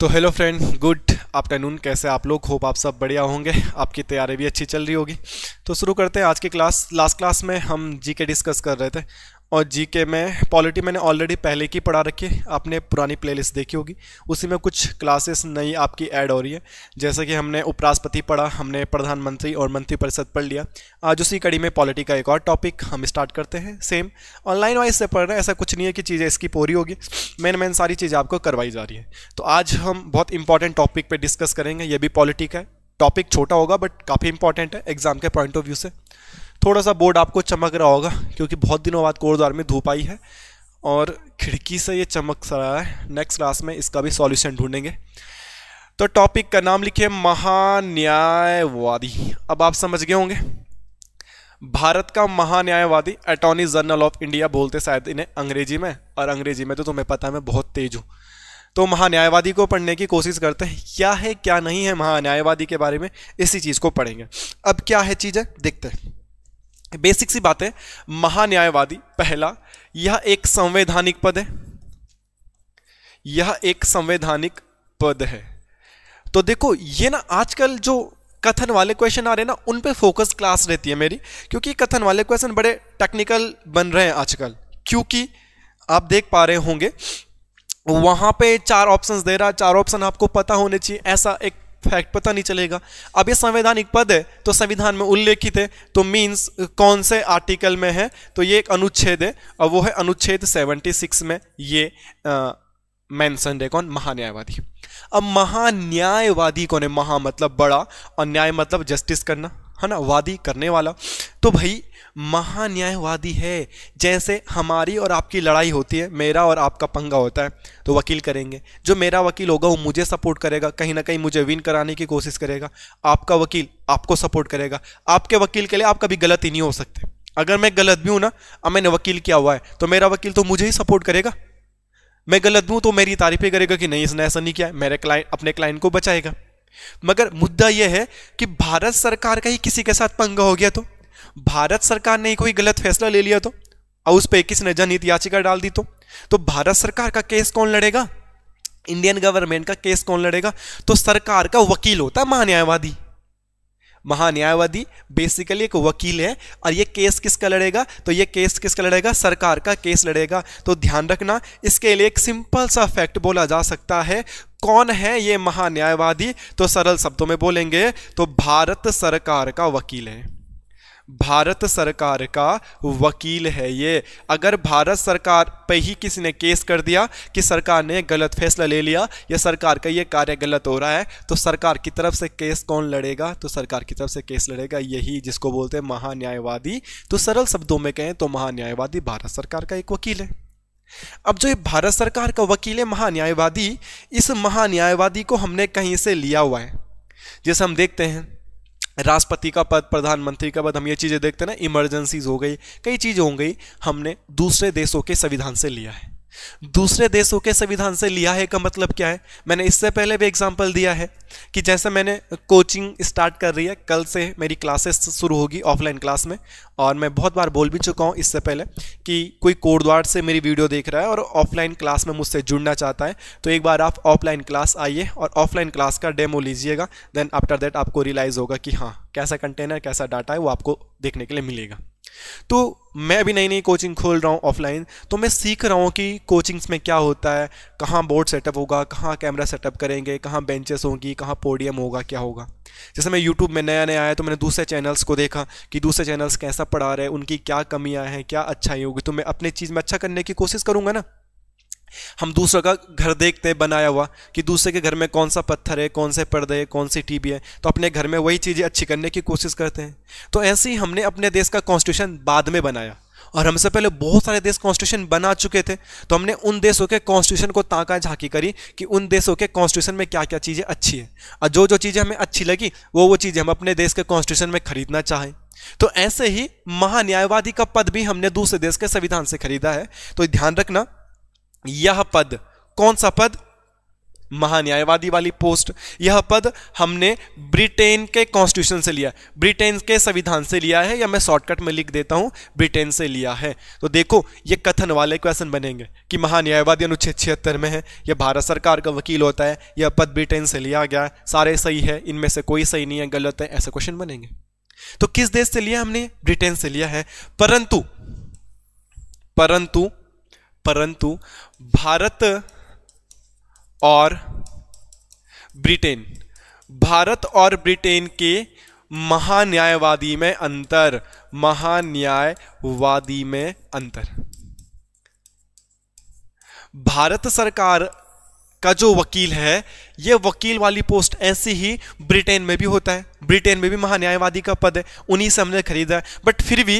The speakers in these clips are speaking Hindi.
तो हेलो फ्रेंड गुड आफ्टरनून कैसे आप लोग होप आप सब बढ़िया होंगे आपकी तैयारी भी अच्छी चल रही होगी तो शुरू करते हैं आज की क्लास लास्ट क्लास में हम जी के डिस्कस कर रहे थे और जीके में पॉलिटी मैंने ऑलरेडी पहले की पढ़ा रखी है आपने पुरानी प्लेलिस्ट देखी होगी उसी में कुछ क्लासेस नई आपकी ऐड हो रही है जैसे कि हमने उपराष्ट्रपति पढ़ा हमने प्रधानमंत्री और मंत्रिपरिषद पढ़ लिया आज उसी कड़ी में पॉलिटी का एक और टॉपिक हम स्टार्ट करते हैं सेम ऑनलाइन वाइज से पढ़ रहे हैं ऐसा कुछ नहीं है कि चीज़ें इसकी पूरी होगी मेन मेन सारी चीज़ें आपको करवाई जा रही है तो आज हम बहुत इंपॉर्टेंट टॉपिक पर डिस्कस करेंगे ये भी पॉलिटिक है टॉपिक छोटा होगा बट काफ़ी इंपॉर्टेंट है एग्जाम के पॉइंट ऑफ व्यू से थोड़ा सा बोर्ड आपको चमक रहा होगा क्योंकि बहुत दिनों बाद कोटद्वार में धूप आई है और खिड़की से ये चमक सा रहा है नेक्स्ट क्लास में इसका भी सॉल्यूशन ढूंढेंगे तो टॉपिक का नाम लिखिए महान्यायवादी अब आप समझ गए होंगे भारत का महान्यायवादी अटॉर्नी जनरल ऑफ इंडिया बोलते शायद इन्हें अंग्रेजी में और अंग्रेजी में तो तुम्हें पता है मैं बहुत तेज हूँ तो महान्यायवादी को पढ़ने की कोशिश करते हैं क्या है क्या नहीं है महान्यायवादी के बारे में इसी चीज़ को पढ़ेंगे अब क्या है चीज़ें देखते हैं बेसिक सी बात है महान्यायवादी पहला यह एक संवैधानिक पद है यह एक संवैधानिक पद है तो देखो ये ना आजकल जो कथन वाले क्वेश्चन आ रहे हैं ना उन पे फोकस क्लास रहती है मेरी क्योंकि कथन वाले क्वेश्चन बड़े टेक्निकल बन रहे हैं आजकल क्योंकि आप देख पा रहे होंगे वहां पे चार ऑप्शंस दे रहा चार ऑप्शन आपको पता होने चाहिए ऐसा एक फैक्ट पता नहीं चलेगा अब ये संवैधानिक पद है तो संविधान में उल्लेखित है तो मीन्स कौन से आर्टिकल में है तो ये एक अनुच्छेद है और वो है अनुच्छेद 76 में ये मैंसन है कौन महान्यायवादी अब महान्यायवादी कौन है महा मतलब बड़ा और न्याय मतलब जस्टिस करना है ना वादी करने वाला तो भाई महान्यायवादी है जैसे हमारी और आपकी लड़ाई होती है मेरा और आपका पंगा होता है तो वकील करेंगे जो मेरा वकील होगा वो मुझे सपोर्ट करेगा कहीं ना कहीं मुझे विन कराने की कोशिश करेगा आपका वकील आपको सपोर्ट करेगा आपके वकील के लिए आप कभी गलत ही नहीं हो सकते अगर मैं गलत भी हूँ ना अब मैंने वकील किया हुआ है तो मेरा वकील तो मुझे ही सपोर्ट करेगा मैं गलत भी हूँ तो मेरी तारीफ़ ही करेगा कि नहीं इसने ऐसा नहीं किया मेरे क्लाइंट अपने क्लाइंट को बचाएगा मगर मुद्दा यह है कि भारत सरकार का ही किसी के साथ पंगा हो गया तो भारत सरकार ने कोई गलत फैसला ले लिया तो और उस पर किसी ने जनहित याचिका डाल दी तो तो भारत सरकार का केस कौन लड़ेगा इंडियन गवर्नमेंट का केस कौन लड़ेगा तो सरकार का वकील होता महान्यायवादी महान्यायवादी बेसिकली एक वकील है और ये केस किसका लड़ेगा तो ये केस किसका लड़ेगा सरकार का केस लड़ेगा तो ध्यान रखना इसके लिए एक सिंपल सा फैक्ट बोला जा सकता है कौन है ये महान्यायवादी तो सरल शब्दों में बोलेंगे तो भारत सरकार का वकील है भारत सरकार का वकील है ये अगर भारत सरकार पे ही किसी ने केस कर दिया कि सरकार ने गलत फैसला ले लिया या सरकार का ये कार्य गलत हो रहा है तो सरकार की तरफ से केस कौन लड़ेगा तो सरकार की तरफ से केस लड़ेगा यही जिसको बोलते हैं महान्यायवादी तो सरल शब्दों में कहें तो महान्यायवादी भारत सरकार का एक वकील है अब जो ये भारत सरकार का वकील है महान्यायवादी इस महान्यायवादी को हमने कहीं से लिया हुआ है जैसे हम देखते हैं राष्ट्रपति का पद प्रधानमंत्री का पद हम ये चीज़ें देखते ना इमरजेंसीज हो गई कई चीज़ें हो गई हमने दूसरे देशों के संविधान से लिया है दूसरे देशों के संविधान से लिया है का मतलब क्या है मैंने इससे पहले भी एग्जाम्पल दिया है कि जैसे मैंने कोचिंग स्टार्ट कर रही है कल से मेरी क्लासेस शुरू होगी ऑफलाइन क्लास में और मैं बहुत बार बोल भी चुका हूँ इससे पहले कि कोई कोटद्वार से मेरी वीडियो देख रहा है और ऑफलाइन क्लास में मुझसे जुड़ना चाहता है तो एक बार आप ऑफलाइन क्लास आइए और ऑफलाइन क्लास का डेमो लीजिएगा देन आफ्टर दैट आपको रियलाइज़ होगा कि हाँ कैसा कंटेनर कैसा डाटा है वो आपको देखने के लिए मिलेगा तो मैं अभी नई नई कोचिंग खोल रहा हूँ ऑफलाइन तो मैं सीख रहा हूँ कि कोचिंग्स में क्या होता है कहाँ बोर्ड सेटअप होगा कहाँ कैमरा सेटअप करेंगे कहाँ बेंचेस होंगी कहाँ पोडियम होगा क्या होगा जैसे मैं यूट्यूब में नया नया आया तो मैंने दूसरे चैनल्स को देखा कि दूसरे चैनल्स कैसा पढ़ा रहे हैं उनकी क्या कमियाँ हैं क्या अच्छाई होगी तो मैं अपनी चीज़ में अच्छा करने की कोशिश करूँगा ना हम दूसरों का घर देखते हैं बनाया हुआ कि दूसरे के घर में कौन सा पत्थर है कौन से पर्दे है कौन सी टीवी है तो अपने घर में वही चीज़ें अच्छी करने की कोशिश करते हैं तो ऐसे ही हमने अपने देश का कॉन्स्टिट्यूशन बाद में बनाया और हमसे पहले बहुत सारे देश कॉन्स्टिट्यूशन बना चुके थे तो हमने उन देशों के कॉन्स्टिट्यूशन को ताका झांकी करी कि उन देशों के कॉन्स्टिट्यूशन में क्या क्या चीज़ें अच्छी हैं और जो जो चीज़ें हमें अच्छी लगी वो वो चीज़ें हम अपने देश के कॉन्स्टिट्यूशन में खरीदना चाहें तो ऐसे ही महान्यायवादी का पद भी हमने दूसरे देश के संविधान से खरीदा है तो ध्यान रखना यह पद कौन सा पद महान्यायवादी वाली पोस्ट यह पद हमने ब्रिटेन के कॉन्स्टिट्यूशन से लिया ब्रिटेन के संविधान से लिया है या मैं शॉर्टकट में लिख देता हूं ब्रिटेन से लिया है तो देखो ये कथन वाले क्वेश्चन बनेंगे कि महान्यायवादी अनुच्छेद छिहत्तर में है यह भारत सरकार का वकील होता है यह पद ब्रिटेन से लिया गया है सारे सही है इनमें से कोई सही नहीं है गलत है ऐसे क्वेश्चन बनेंगे तो किस देश से लिया हमने ब्रिटेन से लिया है परंतु परंतु परंतु भारत और ब्रिटेन भारत और ब्रिटेन के महान्यायवादी में अंतर महान्यायवादी में अंतर भारत सरकार का जो वकील है ये वकील वाली पोस्ट ऐसी ही ब्रिटेन में भी होता है ब्रिटेन में भी महान्यायवादी का पद है उन्हीं से हमने खरीदा है बट फिर भी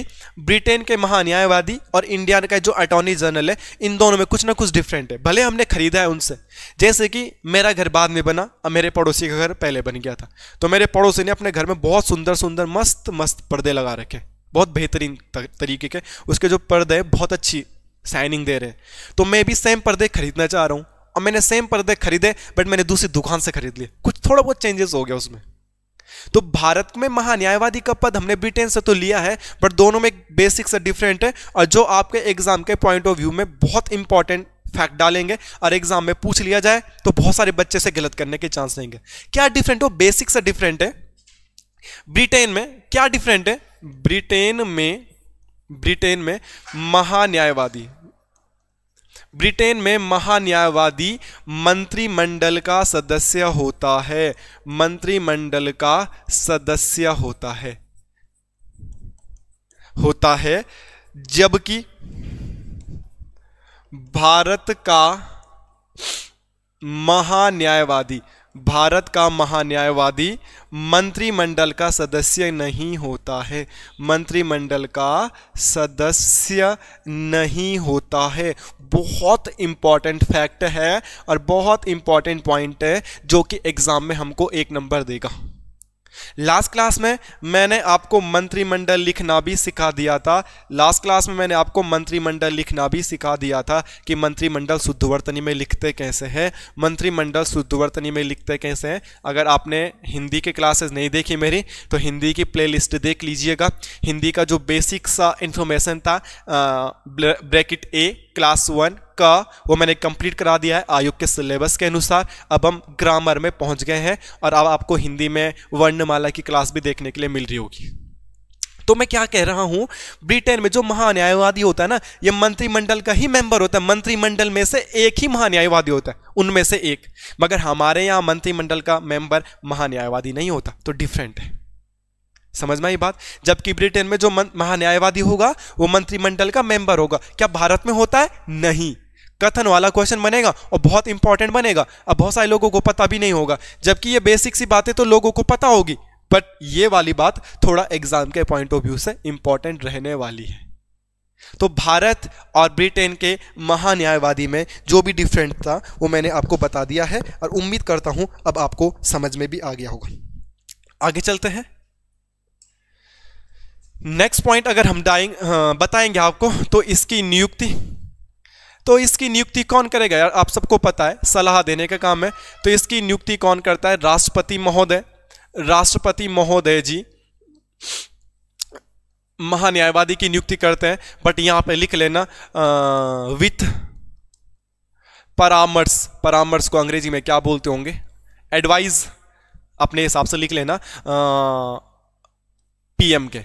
ब्रिटेन के महान्यायवादी और इंडिया का जो अटॉर्नी जनरल है इन दोनों में कुछ ना कुछ डिफरेंट है भले हमने खरीदा है उनसे जैसे कि मेरा घर बाद में बना और मेरे पड़ोसी का घर पहले बन गया था तो मेरे पड़ोसी ने अपने घर में बहुत सुंदर सुंदर मस्त मस्त पर्दे लगा रखे बहुत बेहतरीन तरीके के उसके जो पर्दे हैं बहुत अच्छी साइनिंग दे रहे हैं तो मैं भी सेम पर्दे खरीदना चाह रहा हूँ और मैंने सेम पर्दे खरीदे बट मैंने दूसरी दुकान से खरीद लिए कुछ थोड़ा बहुत चेंजेस हो गया उसमें तो भारत में महान्यायवादी का पद हमने ब्रिटेन से तो लिया है बट दोनों में बेसिक से डिफरेंट है और जो आपके एग्जाम के पॉइंट ऑफ व्यू में बहुत इंपॉर्टेंट फैक्ट डालेंगे और एग्जाम में पूछ लिया जाए तो बहुत सारे बच्चे से गलत करने के चांस रहेंगे क्या डिफरेंट हो बेसिक से डिफरेंट है ब्रिटेन में क्या डिफरेंट है ब्रिटेन में ब्रिटेन में महान्यायवादी ब्रिटेन में महान्यायवादी मंत्रिमंडल का सदस्य होता है मंत्रिमंडल का सदस्य होता है होता है जबकि भारत का महान्यायवादी भारत का महान्यायवादी मंत्रिमंडल का सदस्य नहीं होता है मंत्रिमंडल का सदस्य नहीं होता है बहुत इम्पॉर्टेंट फैक्ट है और बहुत इम्पॉर्टेंट पॉइंट है जो कि एग्ज़ाम में हमको एक नंबर देगा लास्ट क्लास में मैंने आपको मंत्रिमंडल लिखना भी सिखा दिया था लास्ट क्लास में मैंने आपको मंत्रिमंडल लिखना भी सिखा दिया था कि मंत्रिमंडल शुद्धवर्तनी में लिखते कैसे हैं मंत्रिमंडल शुद्धवर्तनी में लिखते कैसे हैं अगर आपने हिंदी के क्लासेस नहीं देखी मेरी तो हिंदी की प्ले देख लीजिएगा हिंदी का जो बेसिक सा इन्फॉर्मेशन था ब्रैकेट ए क्लास वन का वो मैंने कंप्लीट करा दिया है आयोग के सिलेबस के अनुसार अब हम ग्रामर में पहुंच गए हैं और अब आपको हिंदी में वर्णमाला की क्लास भी देखने के लिए मिल रही होगी तो मैं क्या कह रहा हूं ब्रिटेन में जो महान्यायवादी होता है ना ये मंत्रिमंडल का ही मेंबर होता है मंत्रिमंडल में से एक ही महान्यायवादी होता है उनमें से एक मगर हमारे यहां मंत्रिमंडल का मेंबर महान्यायवादी नहीं होता तो डिफरेंट है समझ में ये बात जबकि ब्रिटेन में जो महान्यायवादी होगा वो मंत्रिमंडल का मेंबर होगा क्या भारत में होता है नहीं कथन वाला क्वेश्चन बनेगा और बहुत इंपॉर्टेंट बनेगा अब बहुत सारे लोगों को पता भी नहीं होगा जबकि ये बेसिक सी बातें तो लोगों को पता होगी बट ये वाली बात थोड़ा एग्जाम के पॉइंट ऑफ व्यू से इंपॉर्टेंट रहने वाली है तो भारत और ब्रिटेन के महान्यायवादी में जो भी डिफरेंट था वो मैंने आपको बता दिया है और उम्मीद करता हूं अब आपको समझ में भी आ गया होगा आगे चलते हैं नेक्स्ट पॉइंट अगर हम डाइंग हाँ, बताएंगे आपको तो इसकी नियुक्ति तो इसकी नियुक्ति कौन करेगा यार आप सबको पता है सलाह देने का काम है तो इसकी नियुक्ति कौन करता है राष्ट्रपति महोदय राष्ट्रपति महोदय जी महान्यायवादी की नियुक्ति करते हैं बट यहां पे लिख लेना विथ परामर्श परामर्श को अंग्रेजी में क्या बोलते होंगे एडवाइज अपने हिसाब से लिख लेना पीएम के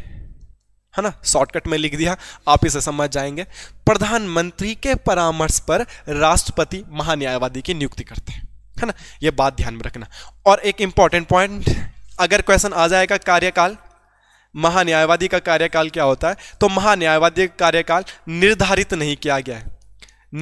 है ना शॉर्टकट में लिख दिया आप इसे समझ जाएंगे प्रधानमंत्री के परामर्श पर राष्ट्रपति महान्यायवादी की नियुक्ति करते हैं है ना ये बात ध्यान में रखना और एक इंपॉर्टेंट पॉइंट अगर क्वेश्चन आ जाएगा कार्यकाल महान्यायवादी का कार्यकाल क्या होता है तो महान्यायवादी का कार्यकाल निर्धारित नहीं किया गया है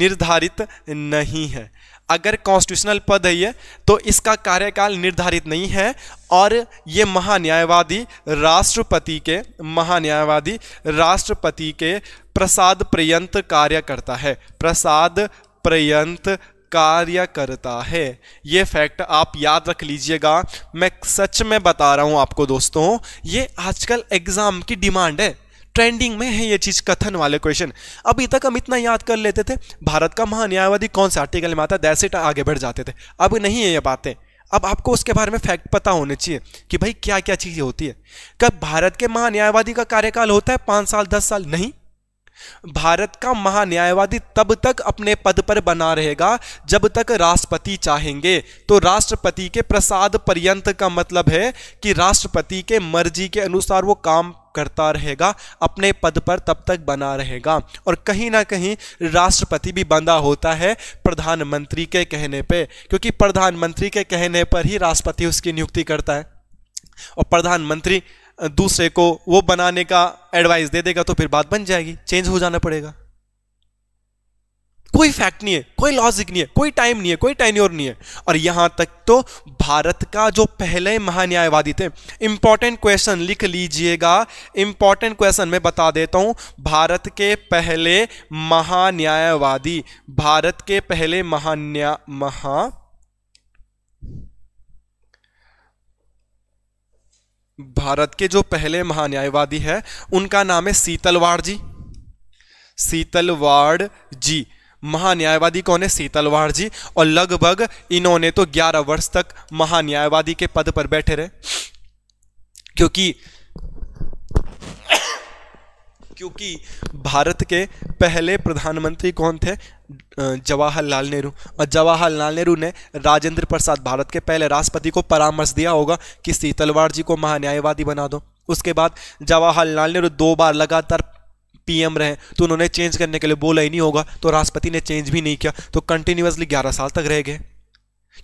निर्धारित नहीं है अगर कॉन्स्टिट्यूशनल पद है ये तो इसका कार्यकाल निर्धारित नहीं है और ये महान्यायवादी राष्ट्रपति के महान्यायवादी राष्ट्रपति के प्रसाद पर्यंत कार्य करता है प्रसाद पर्यंत कार्य करता है ये फैक्ट आप याद रख लीजिएगा मैं सच में बता रहा हूँ आपको दोस्तों ये आजकल एग्ज़ाम की डिमांड है ट्रेंडिंग में है ये चीज़ कथन वाले क्वेश्चन अभी तक हम इतना याद कर लेते थे भारत का महान्यायवादी कौन सा आर्टिकल में आता है इट आगे बढ़ जाते थे अब नहीं है ये बातें अब आपको उसके बारे में फैक्ट पता होने चाहिए कि भाई क्या क्या चीज़ें होती है कब भारत के महान्यायवादी का कार्यकाल होता है पाँच साल दस साल नहीं भारत का महान्यायवादी तब तक अपने पद पर बना रहेगा जब तक राष्ट्रपति चाहेंगे तो राष्ट्रपति के प्रसाद पर्यंत का मतलब है कि राष्ट्रपति के मर्जी के अनुसार वो काम करता रहेगा अपने पद पर तब तक बना रहेगा और कहीं ना कहीं राष्ट्रपति भी बंदा होता है प्रधानमंत्री के कहने पे क्योंकि प्रधानमंत्री के कहने पर ही राष्ट्रपति उसकी नियुक्ति करता है और प्रधानमंत्री दूसरे को वो बनाने का एडवाइस दे देगा तो फिर बात बन जाएगी चेंज हो जाना पड़ेगा कोई फैक्ट नहीं है कोई लॉजिक नहीं है कोई टाइम नहीं है कोई टाइन्योर नहीं है और यहां तक तो भारत का जो पहले महान्यायवादी थे इंपॉर्टेंट क्वेश्चन लिख लीजिएगा इंपॉर्टेंट क्वेश्चन मैं बता देता हूं भारत के पहले महान्यायवादी भारत के पहले महान्या महा भारत के जो पहले महान्यायवादी है उनका नाम है सीतलवाड़ जी सीतलवाड़ जी महान्यायवादी कौन है सीतलवाड़ जी और लगभग इन्होंने तो 11 वर्ष तक महान्यायवादी के पद पर बैठे रहे क्योंकि क्योंकि भारत के पहले प्रधानमंत्री कौन थे जवाहरलाल नेहरू और जवाहरलाल नेहरू ने राजेंद्र प्रसाद भारत के पहले राष्ट्रपति को परामर्श दिया होगा कि शीतलवार जी को महान्यायवादी बना दो उसके बाद जवाहरलाल नेहरू दो बार लगातार पीएम रहे तो उन्होंने चेंज करने के लिए बोला ही नहीं होगा तो राष्ट्रपति ने चेंज भी नहीं किया तो कंटिन्यूसली ग्यारह साल तक रह गए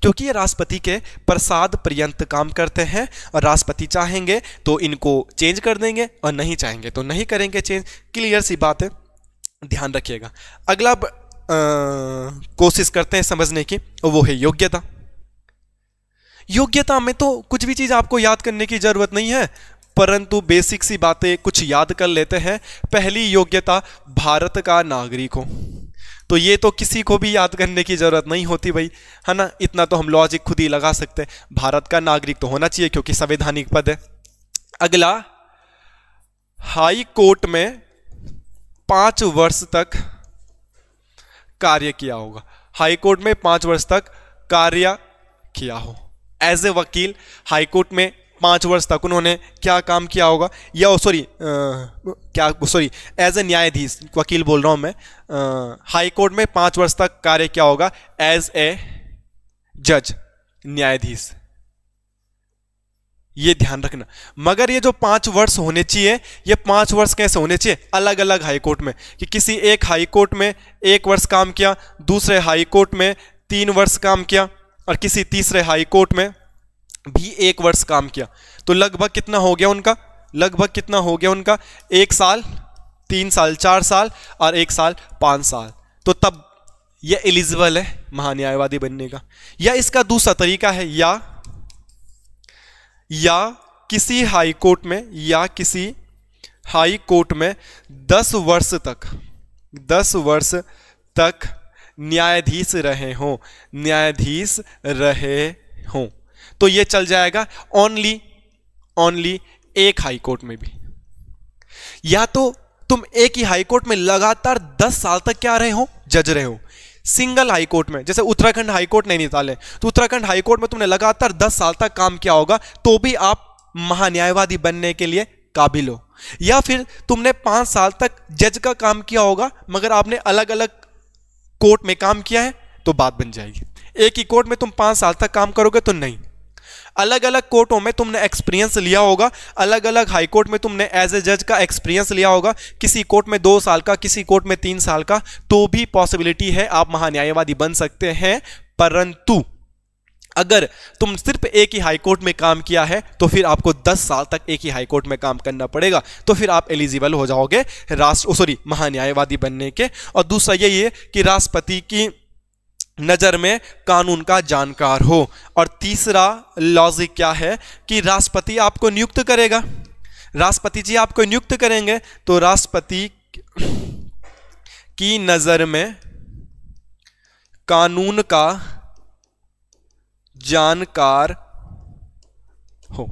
क्योंकि ये राष्ट्रपति के प्रसाद पर्यंत काम करते हैं और राष्ट्रपति चाहेंगे तो इनको चेंज कर देंगे और नहीं चाहेंगे तो नहीं करेंगे चेंज क्लियर सी बात है ध्यान रखिएगा अगला ब, आ, कोशिश करते हैं समझने की वो है योग्यता योग्यता में तो कुछ भी चीज़ आपको याद करने की ज़रूरत नहीं है परंतु बेसिक सी बातें कुछ याद कर लेते हैं पहली योग्यता भारत का नागरिक हो तो ये तो किसी को भी याद करने की ज़रूरत नहीं होती भाई है ना इतना तो हम लॉजिक खुद ही लगा सकते हैं भारत का नागरिक तो होना चाहिए क्योंकि संवैधानिक पद है अगला हाई कोर्ट में पाँच वर्ष तक कार्य किया होगा हाई कोर्ट में पाँच वर्ष तक कार्य किया हो एज ए वकील हाई कोर्ट में पाँच वर्ष तक उन्होंने क्या काम किया होगा या सॉरी क्या सॉरी एज ए न्यायाधीश वकील बोल रहा हूँ मैं हाई कोर्ट में पाँच वर्ष तक कार्य क्या होगा एज ए जज न्यायाधीश ये ध्यान रखना मगर ये जो पाँच वर्ष होने चाहिए ये पाँच वर्ष कैसे होने चाहिए अलग अलग हाई कोर्ट में कि किसी एक हाई कोर्ट में एक वर्ष काम किया दूसरे हाई कोर्ट में तीन वर्ष काम किया और किसी तीसरे हाई कोर्ट में भी एक वर्ष काम किया तो लगभग कितना हो गया उनका लगभग कितना हो गया उनका एक साल तीन साल चार साल और एक साल पाँच साल तो तब यह एलिजिबल है महान्यायवादी बनने का या इसका दूसरा तरीका है या या किसी हाई कोर्ट में या किसी हाई कोर्ट में दस वर्ष तक दस वर्ष तक न्यायाधीश रहे हों न्यायाधीश रहे हों तो ये चल जाएगा ओनली ओनली एक हाई कोर्ट में भी या तो तुम एक ही हाई कोर्ट में लगातार दस साल तक क्या रहे हो जज रहे हो सिंगल हाई कोर्ट में जैसे उत्तराखंड हाई कोर्ट नहीं निकाले तो उत्तराखंड हाई कोर्ट में तुमने लगातार दस साल तक काम किया होगा तो भी आप महान्यायवादी बनने के लिए काबिल हो या फिर तुमने पांच साल तक जज का काम किया होगा मगर आपने अलग अलग कोर्ट में काम किया है तो बात बन जाएगी एक ही कोर्ट में तुम पांच साल तक काम करोगे तो नहीं अलग अलग कोर्टों में तुमने एक्सपीरियंस लिया होगा अलग अलग हाई कोर्ट में तुमने एज ए जज का एक्सपीरियंस लिया होगा किसी कोर्ट में दो साल का किसी कोर्ट में तीन साल का तो भी पॉसिबिलिटी है आप महान्यायवादी बन सकते हैं परंतु अगर तुम सिर्फ एक ही हाई कोर्ट में काम किया है तो फिर आपको 10 साल तक एक ही हाई कोर्ट में काम करना पड़ेगा तो फिर आप एलिजिबल हो जाओगे राष्ट्र सॉरी महान्यायवादी बनने के और दूसरा ये है कि राष्ट्रपति की नज़र में कानून का जानकार हो और तीसरा लॉजिक क्या है कि राष्ट्रपति आपको नियुक्त करेगा राष्ट्रपति जी आपको नियुक्त करेंगे तो राष्ट्रपति की नज़र में कानून का जानकार हो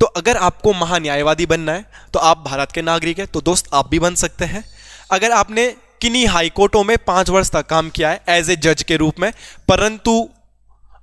तो अगर आपको महान्यायवादी बनना है तो आप भारत के नागरिक हैं तो दोस्त आप भी बन सकते हैं अगर आपने किन्हीं हाईकोर्टों में पांच वर्ष तक काम किया है एज ए जज के रूप में परंतु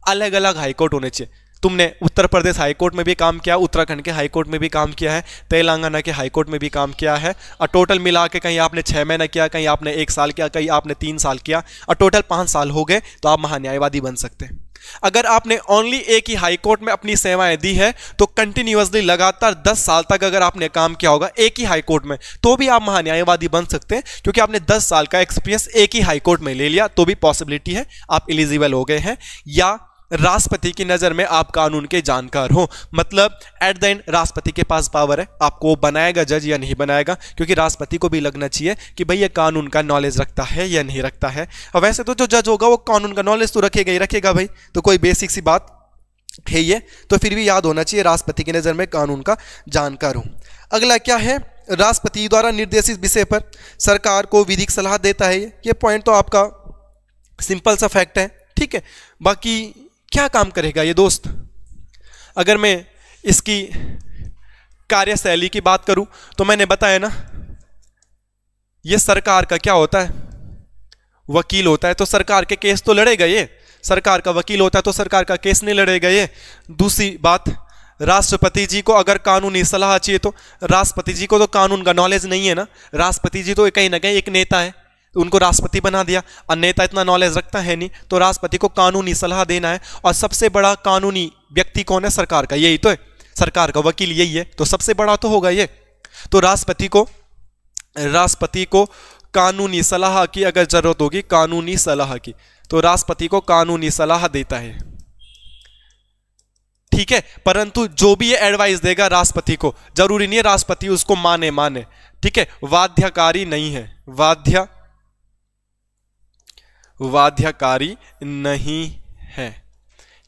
अलग अलग हाईकोर्ट होने चाहिए तुमने उत्तर प्रदेश हाईकोर्ट में भी काम किया उत्तराखंड के हाईकोर्ट में भी काम किया है तेलंगाना के हाईकोर्ट में भी काम किया है और टोटल मिला के कहीं आपने छः महीना किया कहीं आपने एक साल किया कहीं आपने तीन साल किया और टोटल पाँच साल हो गए तो आप महान्यायवादी बन सकते हैं अगर आपने ओनली एक ही हाईकोर्ट में अपनी सेवाएं दी है तो कंटिन्यूसली लगातार 10 साल तक अगर आपने काम किया होगा एक ही हाईकोर्ट में तो भी आप महान्यायवादी बन सकते हैं क्योंकि आपने 10 साल का एक्सपीरियंस एक ही हाईकोर्ट में ले लिया तो भी पॉसिबिलिटी है आप इलिजिबल हो गए हैं या राष्ट्रपति की नज़र में आप कानून के जानकार हो मतलब एट द एंड राष्ट्रपति के पास पावर है आपको बनाएगा जज या नहीं बनाएगा क्योंकि राष्ट्रपति को भी लगना चाहिए कि भाई ये कानून का नॉलेज रखता है या नहीं रखता है और वैसे तो जो जज होगा वो कानून का नॉलेज तो रखेगा ही रखेगा भाई तो कोई बेसिक सी बात है ये तो फिर भी याद होना चाहिए राष्ट्रपति की नज़र में कानून का जानकार हूँ अगला क्या है राष्ट्रपति द्वारा निर्देशित विषय पर सरकार को विधिक सलाह देता है ये पॉइंट तो आपका सिंपल सा फैक्ट है ठीक है बाकी क्या काम करेगा ये दोस्त अगर मैं इसकी कार्यशैली की बात करूं तो मैंने बताया ना ये सरकार का क्या होता है वकील होता है तो सरकार के केस तो लड़ेगा ये सरकार का वकील होता है तो सरकार का केस नहीं लड़ेगा ये दूसरी बात राष्ट्रपति जी को अगर कानूनी सलाह चाहिए तो राष्ट्रपति जी को तो कानून का नॉलेज नहीं है ना राष्ट्रपति जी तो कहीं ना कहीं एक नेता है उनको राष्ट्रपति बना दिया और नेता इतना नॉलेज रखता है नहीं तो राष्ट्रपति को कानूनी सलाह देना है और सबसे बड़ा कानूनी व्यक्ति कौन है सरकार का यही तो है सरकार का वकील यही है तो सबसे बड़ा तो होगा ये तो राष्ट्रपति को राष्ट्रपति को कानूनी सलाह की अगर जरूरत होगी कानूनी सलाह की तो राष्ट्रपति को कानूनी सलाह देता है ठीक है परंतु जो भी ये एडवाइस देगा राष्ट्रपति को जरूरी नहीं है राष्ट्रपति उसको माने माने ठीक है वाध्यकारी नहीं है वाध्या वाध्यकारी नहीं है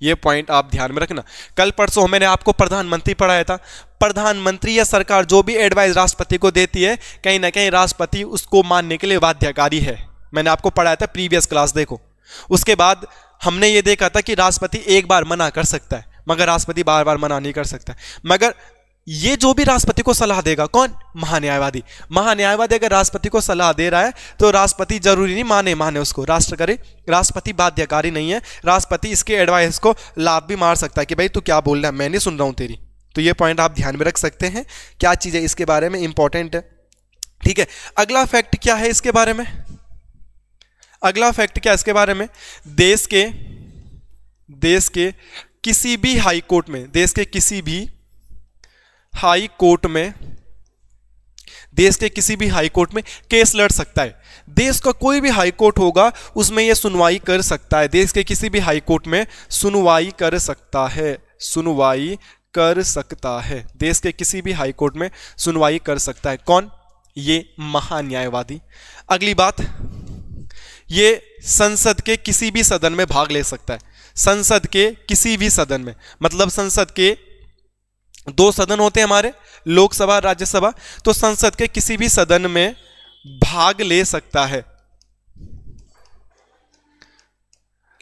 ये पॉइंट आप ध्यान में रखना कल परसों मैंने आपको प्रधानमंत्री पढ़ाया था प्रधानमंत्री या सरकार जो भी एडवाइस राष्ट्रपति को देती है कहीं ना कहीं राष्ट्रपति उसको मानने के लिए बाध्यकारी है मैंने आपको पढ़ाया था प्रीवियस क्लास देखो उसके बाद हमने ये देखा था कि राष्ट्रपति एक बार मना कर सकता है मगर राष्ट्रपति बार बार मना नहीं कर सकता मगर ये जो भी राष्ट्रपति को सलाह देगा कौन महान्यायवादी महान्यायवादी अगर राष्ट्रपति को सलाह दे रहा है तो राष्ट्रपति जरूरी नहीं माने माने उसको राष्ट्र करे राष्ट्रपति बाध्यकारी नहीं है राष्ट्रपति इसके एडवाइस को लाभ भी मार सकता है कि भाई तू क्या बोल रहा है मैं नहीं सुन रहा हूँ तेरी तो ये पॉइंट आप ध्यान में रख सकते हैं क्या चीज़ है इसके बारे में इंपॉर्टेंट है ठीक है अगला फैक्ट क्या है इसके बारे में अगला फैक्ट क्या है इसके बारे में देश के देश के किसी भी हाई कोर्ट में देश के किसी भी हाई कोर्ट में देश के किसी भी हाई कोर्ट में केस लड़ सकता है देश का कोई भी हाई कोर्ट होगा उसमें यह सुनवाई कर सकता है देश के किसी भी हाई कोर्ट में सुनवाई कर सकता है सुनवाई कर सकता है देश के किसी भी हाई कोर्ट में सुनवाई कर सकता है कौन ये महान्यायवादी अगली बात ये संसद के किसी भी सदन में भाग ले सकता है संसद के किसी भी सदन में मतलब संसद के दो सदन होते हैं हमारे लोकसभा राज्यसभा तो संसद के किसी भी सदन में भाग ले सकता है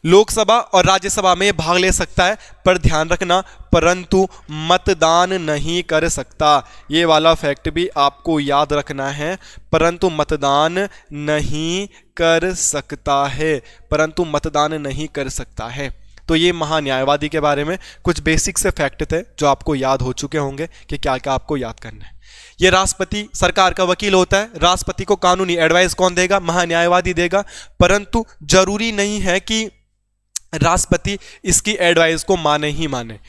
लोकसभा और राज्यसभा में भाग ले सकता है पर ध्यान रखना परंतु मतदान नहीं कर सकता ये वाला फैक्ट भी आपको याद रखना है परंतु मतदान नहीं कर सकता है परंतु मतदान नहीं कर सकता है तो ये महान्यायवादी के बारे में कुछ बेसिक से फैक्ट थे जो आपको याद हो चुके होंगे कि क्या क्या आपको याद करना है ये राष्ट्रपति सरकार का वकील होता है राष्ट्रपति को कानूनी एडवाइस कौन देगा महान्यायवादी देगा परंतु जरूरी नहीं है कि राष्ट्रपति इसकी एडवाइस को माने ही माने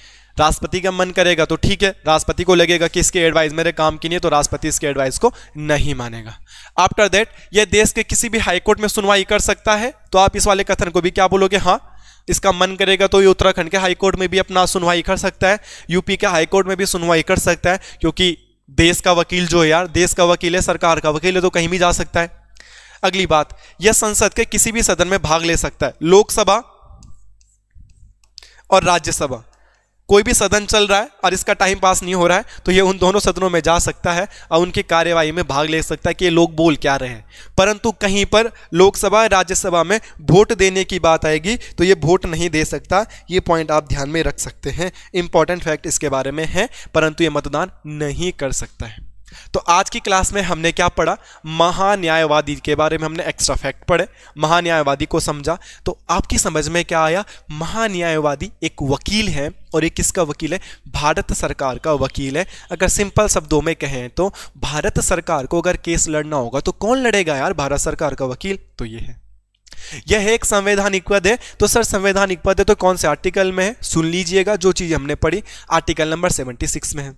राष्ट्रपति का मन करेगा तो ठीक है राष्ट्रपति को लगेगा कि इसके एडवाइस मेरे काम की नहीं है तो राष्ट्रपति इसके एडवाइस को नहीं मानेगा आफ्टर दैट यह देश के किसी भी हाईकोर्ट में सुनवाई कर सकता है तो आप इस वाले कथन को भी क्या बोलोगे हाँ इसका मन करेगा तो ये उत्तराखंड के हाईकोर्ट में भी अपना सुनवाई कर सकता है यूपी के हाईकोर्ट में भी सुनवाई कर सकता है क्योंकि देश का वकील जो है यार देश का वकील है सरकार का वकील है तो कहीं भी जा सकता है अगली बात यह संसद के किसी भी सदन में भाग ले सकता है लोकसभा और राज्यसभा कोई भी सदन चल रहा है और इसका टाइम पास नहीं हो रहा है तो ये उन दोनों सदनों में जा सकता है और उनकी कार्यवाही में भाग ले सकता है कि ये लोग बोल क्या रहे हैं परंतु कहीं पर लोकसभा राज्यसभा में वोट देने की बात आएगी तो ये वोट नहीं दे सकता ये पॉइंट आप ध्यान में रख सकते हैं इंपॉर्टेंट फैक्ट इसके बारे में है परंतु ये मतदान नहीं कर सकता है तो आज की क्लास में हमने क्या पढ़ा महान्यायवादी के बारे में हमने एक्स्ट्रा फैक्ट पढ़े महान्यायवादी को समझा तो आपकी समझ में क्या आया महान्यायवादी एक वकील है और ये किसका वकील है भारत सरकार का वकील है अगर सिंपल शब्दों में कहें तो भारत सरकार को अगर केस लड़ना होगा तो कौन लड़ेगा यार भारत सरकार का वकील तो ये है यह एक संवैधानिक पद है तो सर संवैधानिक पद है तो कौन से आर्टिकल में है सुन लीजिएगा जो चीज़ हमने पढ़ी आर्टिकल नंबर सेवेंटी सिक्स में है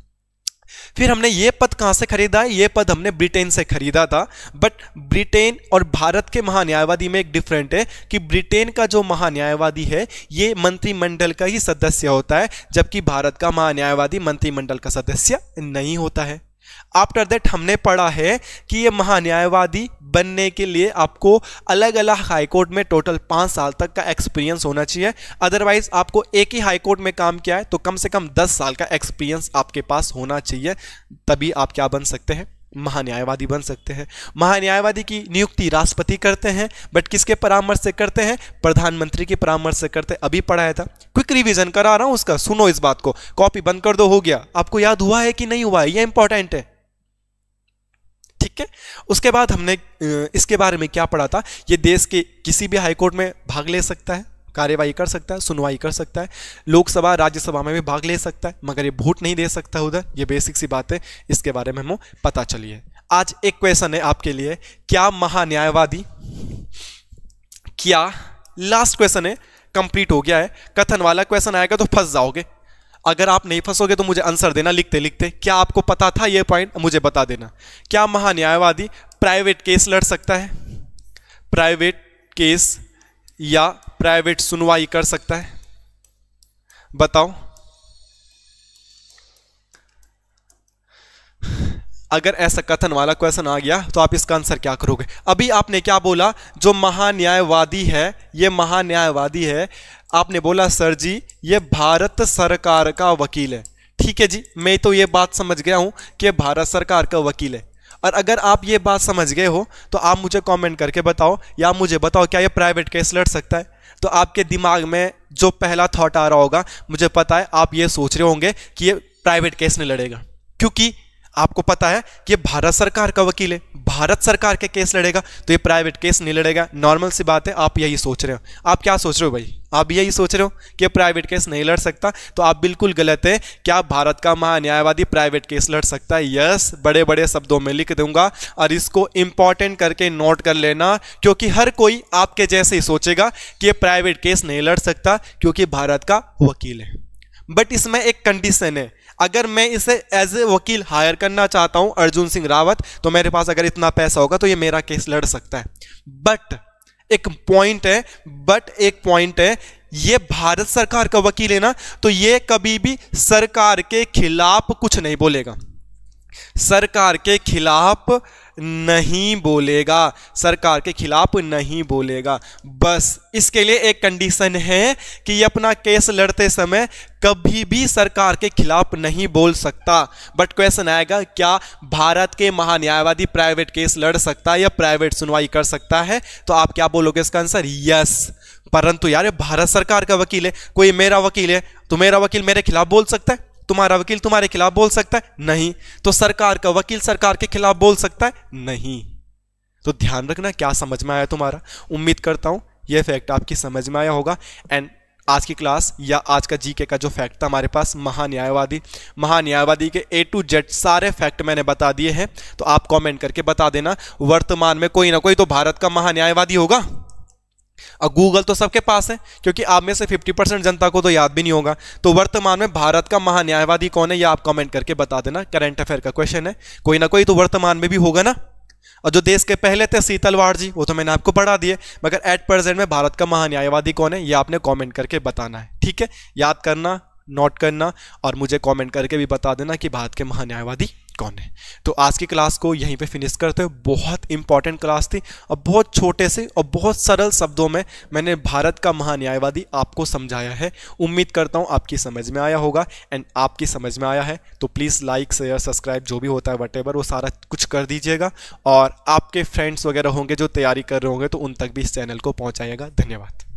फिर हमने ये पद कहाँ से खरीदा है ये पद हमने ब्रिटेन से खरीदा था बट ब्रिटेन और भारत के महान्यायवादी में एक डिफरेंट है कि ब्रिटेन का जो महान्यायवादी है ये मंत्रिमंडल का ही सदस्य होता है जबकि भारत का महान्यायवादी मंत्रिमंडल का सदस्य नहीं होता है आफ्टर दैट हमने पढ़ा है कि ये महान्यायवादी बनने के लिए आपको अलग अलग हाई कोर्ट में टोटल पाँच साल तक का एक्सपीरियंस होना चाहिए अदरवाइज आपको एक ही हाई कोर्ट में काम किया है तो कम से कम दस साल का एक्सपीरियंस आपके पास होना चाहिए तभी आप क्या बन सकते हैं महान्यायवादी बन सकते हैं महान्यायवादी की नियुक्ति राष्ट्रपति करते हैं बट किसके परामर्श से करते हैं प्रधानमंत्री के परामर्श से करते हैं अभी पढ़ाया था क्विक रिवीजन करा रहा हूं उसका सुनो इस बात को कॉपी बंद कर दो हो गया आपको याद हुआ है कि नहीं हुआ है यह इंपॉर्टेंट है ठीक है उसके बाद हमने इसके बारे में क्या पढ़ा था ये देश के किसी भी हाईकोर्ट में भाग ले सकता है कार्यवाही कर सकता है सुनवाई कर सकता है लोकसभा राज्यसभा में भी भाग ले सकता है मगर ये वोट नहीं दे सकता उधर ये बेसिक सी बात है इसके बारे में हमें पता चलिए आज एक क्वेश्चन है आपके लिए क्या महान्यायवादी क्या लास्ट क्वेश्चन है कंप्लीट हो गया है कथन वाला क्वेश्चन आएगा तो फंस जाओगे अगर आप नहीं फंसोगे तो मुझे आंसर देना लिखते लिखते क्या आपको पता था यह पॉइंट मुझे बता देना क्या महान्यायवादी प्राइवेट केस लड़ सकता है प्राइवेट केस या प्राइवेट सुनवाई कर सकता है बताओ अगर ऐसा कथन वाला क्वेश्चन आ गया तो आप इसका आंसर क्या करोगे अभी आपने क्या बोला जो महान्यायवादी है ये महान्यायवादी है आपने बोला सर जी ये भारत सरकार का वकील है ठीक है जी मैं तो ये बात समझ गया हूं कि भारत सरकार का वकील है और अगर आप ये बात समझ गए हो तो आप मुझे कमेंट करके बताओ या मुझे बताओ क्या ये प्राइवेट केस लड़ सकता है तो आपके दिमाग में जो पहला थॉट आ रहा होगा मुझे पता है आप ये सोच रहे होंगे कि ये प्राइवेट केस में लड़ेगा क्योंकि आपको पता है कि ये भारत सरकार का वकील है भारत सरकार के केस लड़ेगा तो ये प्राइवेट केस नहीं लड़ेगा नॉर्मल सी बात है आप यही सोच रहे हो आप क्या सोच रहे हो भाई आप यही सोच रहे हो कि प्राइवेट केस नहीं लड़ सकता तो आप बिल्कुल गलत है क्या भारत का महान्यायवादी प्राइवेट केस लड़ सकता है यस बड़े बड़े शब्दों में लिख दूंगा और इसको इंपॉर्टेंट करके नोट कर लेना क्योंकि हर कोई आपके जैसे ही सोचेगा कि ये प्राइवेट केस नहीं लड़ सकता क्योंकि भारत का वकील है बट इसमें एक कंडीशन है अगर मैं इसे एज ए वकील हायर करना चाहता हूं अर्जुन सिंह रावत तो मेरे पास अगर इतना पैसा होगा तो ये मेरा केस लड़ सकता है बट एक पॉइंट है बट एक पॉइंट है ये भारत सरकार का वकील है ना तो ये कभी भी सरकार के खिलाफ कुछ नहीं बोलेगा सरकार के खिलाफ नहीं बोलेगा सरकार के खिलाफ नहीं बोलेगा बस इसके लिए एक कंडीशन है कि ये अपना केस लड़ते समय कभी भी सरकार के खिलाफ नहीं बोल सकता बट क्वेश्चन आएगा क्या भारत के महान्यायवादी प्राइवेट केस लड़ सकता है या प्राइवेट सुनवाई कर सकता है तो आप क्या बोलोगे इसका आंसर यस परंतु यार भारत सरकार का वकील है कोई मेरा वकील है तो मेरा वकील मेरे खिलाफ बोल सकता है तुम्हारा वकील तुम्हारे खिलाफ बोल सकता है नहीं तो सरकार का वकील सरकार के खिलाफ बोल सकता है नहीं तो ध्यान रखना क्या समझ में आया तुम्हारा उम्मीद करता हूं यह फैक्ट आपकी समझ में आया होगा एंड आज की क्लास या आज का जीके का जो फैक्ट था हमारे पास महान्यायवादी महान्यायवादी के ए टू जेड सारे फैक्ट मैंने बता दिए हैं तो आप कमेंट करके बता देना वर्तमान में कोई ना कोई तो भारत का महान्यायवादी होगा और गूगल तो सबके पास है क्योंकि आप में से 50 परसेंट जनता को तो याद भी नहीं होगा तो वर्तमान में भारत का महान्यायवादी कौन है या आप कमेंट करके बता देना करंट अफेयर का क्वेश्चन है कोई ना कोई तो वर्तमान में भी होगा ना और जो देश के पहले थे शीतलवाड़ जी वो तो मैंने आपको पढ़ा दिए मगर एट प्रेजेंट में भारत का महान्यायवादी कौन है यह आपने कॉमेंट करके बताना है ठीक है याद करना नोट करना और मुझे कॉमेंट करके भी बता देना कि भारत के महान्यायवादी कौन है तो आज की क्लास को यहीं पे फिनिश करते हैं बहुत इंपॉर्टेंट क्लास थी और बहुत छोटे से और बहुत सरल शब्दों में मैंने भारत का महान्यायवादी आपको समझाया है उम्मीद करता हूँ आपकी समझ में आया होगा एंड आपकी समझ में आया है तो प्लीज़ लाइक शेयर सब्सक्राइब जो भी होता है वट वो सारा कुछ कर दीजिएगा और आपके फ्रेंड्स वगैरह होंगे जो तैयारी कर रहे होंगे तो उन तक भी इस चैनल को पहुँचाइएगा धन्यवाद